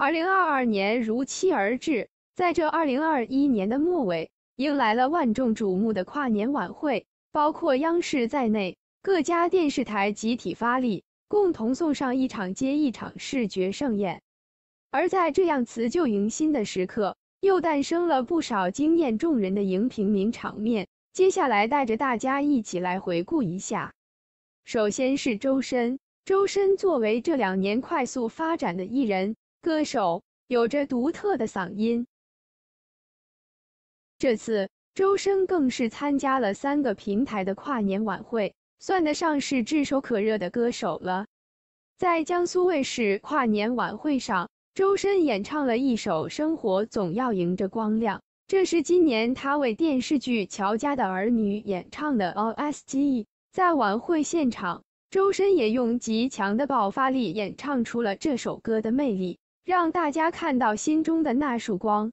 二零二二年如期而至，在这二零二一年的末尾，迎来了万众瞩目的跨年晚会。包括央视在内，各家电视台集体发力，共同送上一场接一场视觉盛宴。而在这样辞旧迎新的时刻，又诞生了不少惊艳众人的荧屏名场面。接下来，带着大家一起来回顾一下。首先是周深，周深作为这两年快速发展的艺人。歌手有着独特的嗓音。这次周深更是参加了三个平台的跨年晚会，算得上是炙手可热的歌手了。在江苏卫视跨年晚会上，周深演唱了一首《生活总要迎着光亮》，这是今年他为电视剧《乔家的儿女》演唱的 OST。在晚会现场，周深也用极强的爆发力演唱出了这首歌的魅力。让大家看到心中的那束光。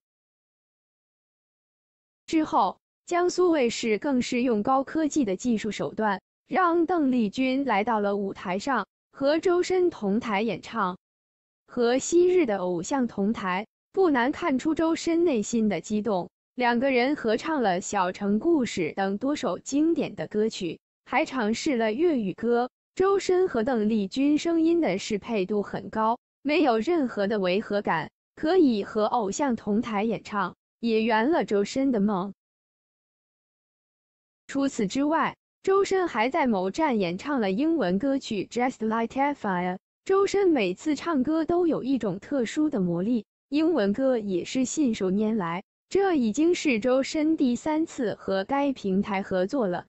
之后，江苏卫视更是用高科技的技术手段，让邓丽君来到了舞台上，和周深同台演唱。和昔日的偶像同台，不难看出周深内心的激动。两个人合唱了《小城故事》等多首经典的歌曲，还尝试了粤语歌。周深和邓丽君声音的适配度很高。没有任何的违和感，可以和偶像同台演唱，也圆了周深的梦。除此之外，周深还在某站演唱了英文歌曲《Just Like Fire》。周深每次唱歌都有一种特殊的魔力，英文歌也是信手拈来。这已经是周深第三次和该平台合作了。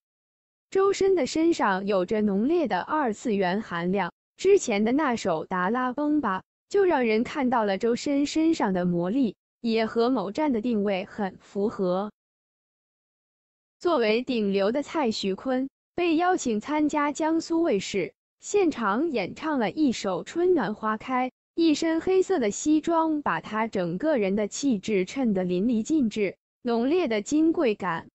周深的身上有着浓烈的二次元含量，之前的那首《达拉崩吧》。就让人看到了周深身上的魔力，也和某站的定位很符合。作为顶流的蔡徐坤，被邀请参加江苏卫视，现场演唱了一首《春暖花开》，一身黑色的西装把他整个人的气质衬得淋漓尽致，浓烈的金贵感。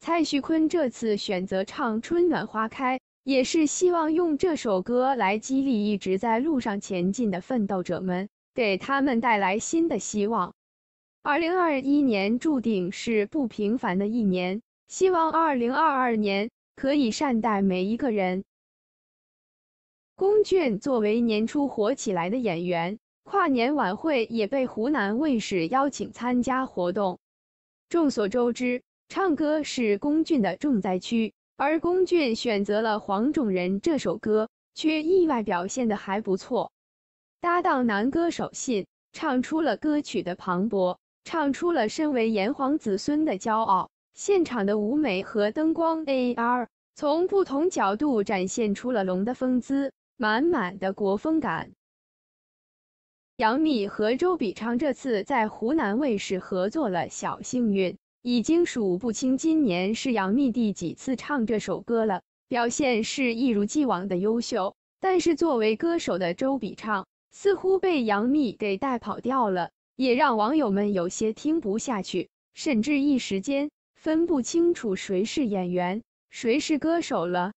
蔡徐坤这次选择唱《春暖花开》。也是希望用这首歌来激励一直在路上前进的奋斗者们，给他们带来新的希望。二零二一年注定是不平凡的一年，希望二零二二年可以善待每一个人。龚俊作为年初火起来的演员，跨年晚会也被湖南卫视邀请参加活动。众所周知，唱歌是龚俊的重灾区。而龚俊选择了《黄种人》这首歌，却意外表现的还不错。搭档男歌手信唱出了歌曲的磅礴，唱出了身为炎黄子孙的骄傲。现场的舞美和灯光 AR 从不同角度展现出了龙的风姿，满满的国风感。杨幂和周笔畅这次在湖南卫视合作了《小幸运》。已经数不清今年是杨幂第几次唱这首歌了，表现是一如既往的优秀。但是作为歌手的周笔畅似乎被杨幂给带跑掉了，也让网友们有些听不下去，甚至一时间分不清楚谁是演员，谁是歌手了。